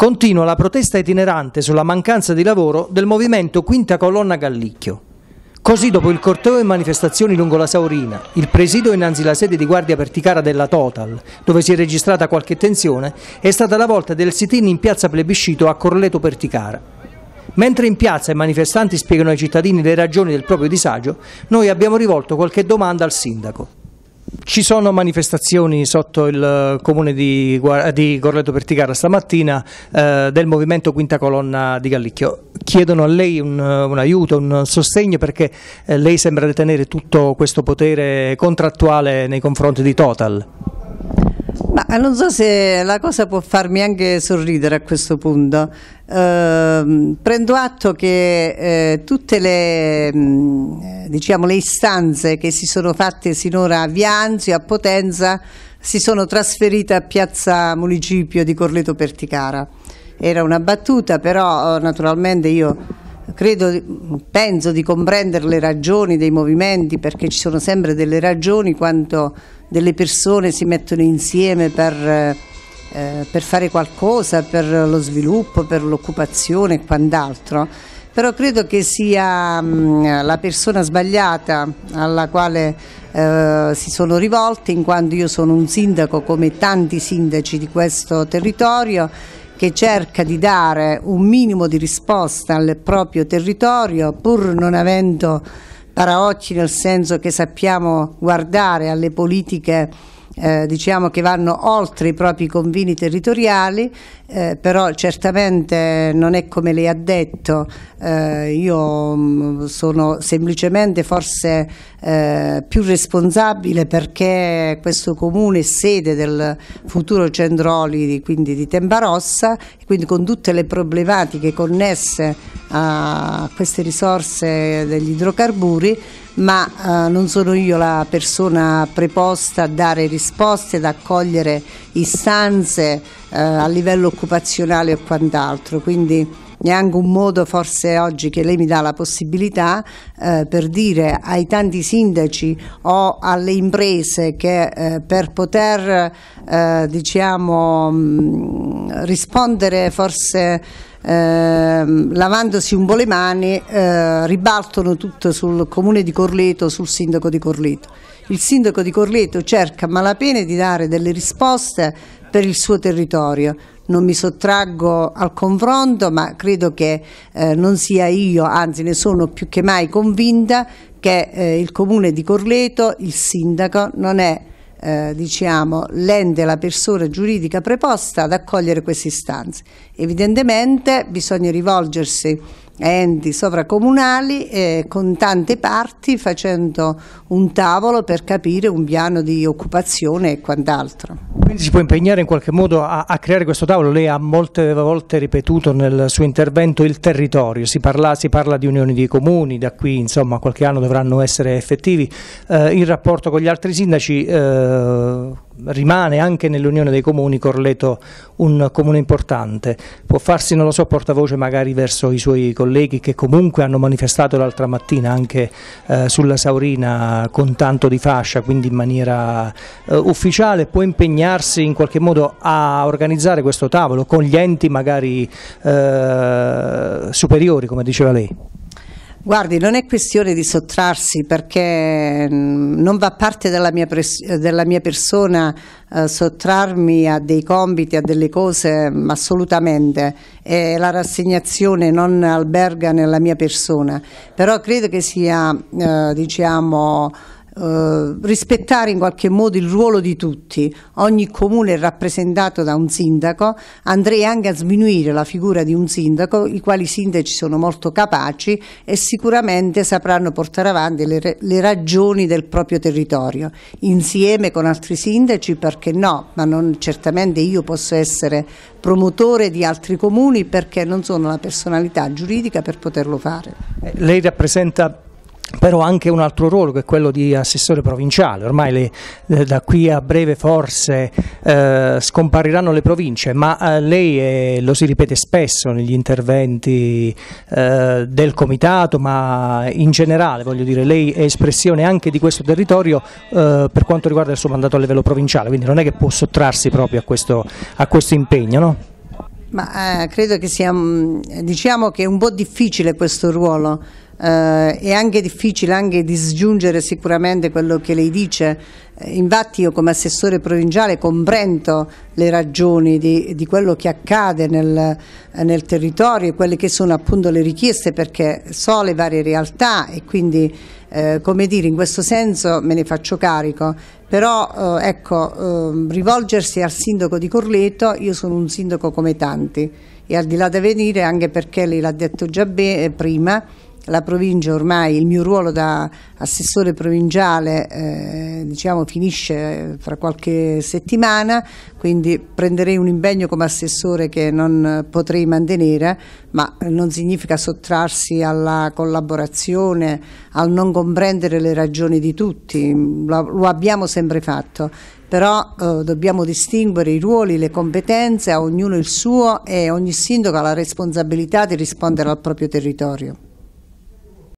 Continua la protesta itinerante sulla mancanza di lavoro del movimento Quinta Colonna Gallicchio. Così dopo il corteo e manifestazioni lungo la Saurina, il presidio innanzi la sede di guardia perticara della Total, dove si è registrata qualche tensione, è stata la volta del sit-in in piazza Plebiscito a Corleto Perticara. Mentre in piazza i manifestanti spiegano ai cittadini le ragioni del proprio disagio, noi abbiamo rivolto qualche domanda al sindaco. Ci sono manifestazioni sotto il eh, comune di, eh, di Gorleto Perticara stamattina eh, del movimento Quinta Colonna di Gallicchio. Chiedono a lei un, eh, un aiuto, un sostegno perché eh, lei sembra detenere tutto questo potere contrattuale nei confronti di Total. Ma non so se la cosa può farmi anche sorridere a questo punto. Eh, prendo atto che eh, tutte le, mm, diciamo, le, istanze che si sono fatte sinora a Vianzio, a Potenza, si sono trasferite a Piazza Municipio di Corleto Perticara. Era una battuta, però oh, naturalmente io credo, penso di comprendere le ragioni dei movimenti perché ci sono sempre delle ragioni quando delle persone si mettono insieme per, eh, per fare qualcosa, per lo sviluppo, per l'occupazione e quant'altro. Però credo che sia mm, la persona sbagliata alla quale eh, si sono rivolti, in quanto io sono un sindaco come tanti sindaci di questo territorio che cerca di dare un minimo di risposta al proprio territorio pur non avendo paraocchi nel senso che sappiamo guardare alle politiche eh, diciamo che vanno oltre i propri confini territoriali, eh, però certamente non è come lei ha detto, eh, io mm, sono semplicemente forse eh, più responsabile perché questo comune è sede del futuro centro Oli, quindi di Tembarossa, quindi con tutte le problematiche connesse a queste risorse degli idrocarburi, ma eh, non sono io la persona preposta a dare risposte, ad accogliere istanze eh, a livello occupazionale o quant'altro. Quindi è anche un modo forse oggi che lei mi dà la possibilità eh, per dire ai tanti sindaci o alle imprese che eh, per poter eh, diciamo mh, mm, rispondere forse Ehm, lavandosi un po' le mani, eh, ribaltano tutto sul comune di Corleto, sul sindaco di Corleto. Il sindaco di Corleto cerca a malapena di dare delle risposte per il suo territorio. Non mi sottraggo al confronto, ma credo che eh, non sia io, anzi ne sono più che mai convinta, che eh, il comune di Corleto, il sindaco, non è eh, diciamo, lende la persona giuridica preposta ad accogliere queste istanze. Evidentemente bisogna rivolgersi a enti sovracomunali eh, con tante parti facendo un tavolo per capire un piano di occupazione e quant'altro quindi si può impegnare in qualche modo a, a, creare questo tavolo? Lei ha molte volte ripetuto nel suo intervento il territorio, si parla, si parla di unioni dei comuni, da qui insomma qualche anno dovranno essere effettivi, eh, il rapporto con gli altri sindaci eh, rimane anche nell'unione dei comuni Corleto un comune importante, può farsi non lo so portavoce magari verso i suoi colleghi che comunque hanno manifestato l'altra mattina anche eh, sulla Saurina con tanto di fascia, quindi in maniera eh, ufficiale, può impegnarsi aiutarsi in qualche modo a organizzare questo tavolo con gli enti magari eh, superiori, come diceva lei? Guardi, non è questione di sottrarsi perché mm, non va parte della mia, della mia persona eh, sottrarmi a dei compiti, a delle cose, mm, assolutamente. E la rassegnazione non alberga nella mia persona, però credo che sia, eh, diciamo, eh, rispettare in qualche modo il ruolo di tutti, ogni comune è rappresentato da un sindaco, andrei anche a sminuire la figura di un sindaco, i quali sindaci sono molto capaci e sicuramente sapranno portare avanti le, le ragioni del proprio territorio, insieme con altri sindaci perché no, ma non, certamente io posso essere promotore di altri comuni perché non sono la personalità giuridica per poterlo fare. Eh, lei rappresenta però anche un altro ruolo che è quello di assessore provinciale, ormai le, eh, da qui a breve forse eh, scompariranno le province, ma eh, lei eh, lo si ripete spesso negli interventi eh, del comitato, ma in generale voglio dire, lei è espressione anche di questo territorio per quanto riguarda il suo mandato a livello provinciale, quindi non è che può sottrarsi proprio a questo, a questo impegno, no? Ma credo che sia, mm, diciamo che è un po' difficile questo ruolo, eh, è anche difficile anche disgiungere sicuramente quello che lei dice. Eh, infatti io come assessore provinciale comprendo le ragioni di, di quello che accade nel, eh, nel, territorio e quelle che sono appunto le richieste perché so le varie realtà e quindi eh, come dire in questo senso me ne faccio carico però eh, ecco eh, rivolgersi al sindaco di Corleto io sono un sindaco come tanti e al di là da venire anche perché lei l'ha detto già eh, prima la provincia ormai, il mio ruolo da assessore provinciale eh, diciamo, finisce eh, fra qualche settimana, quindi prenderei un impegno come assessore che non potrei mantenere, ma non significa sottrarsi alla collaborazione, al non comprendere le ragioni di tutti, lo, lo abbiamo sempre fatto però eh, dobbiamo distinguere i ruoli, le competenze, a ognuno il suo e ogni sindaco ha la responsabilità di rispondere al proprio territorio.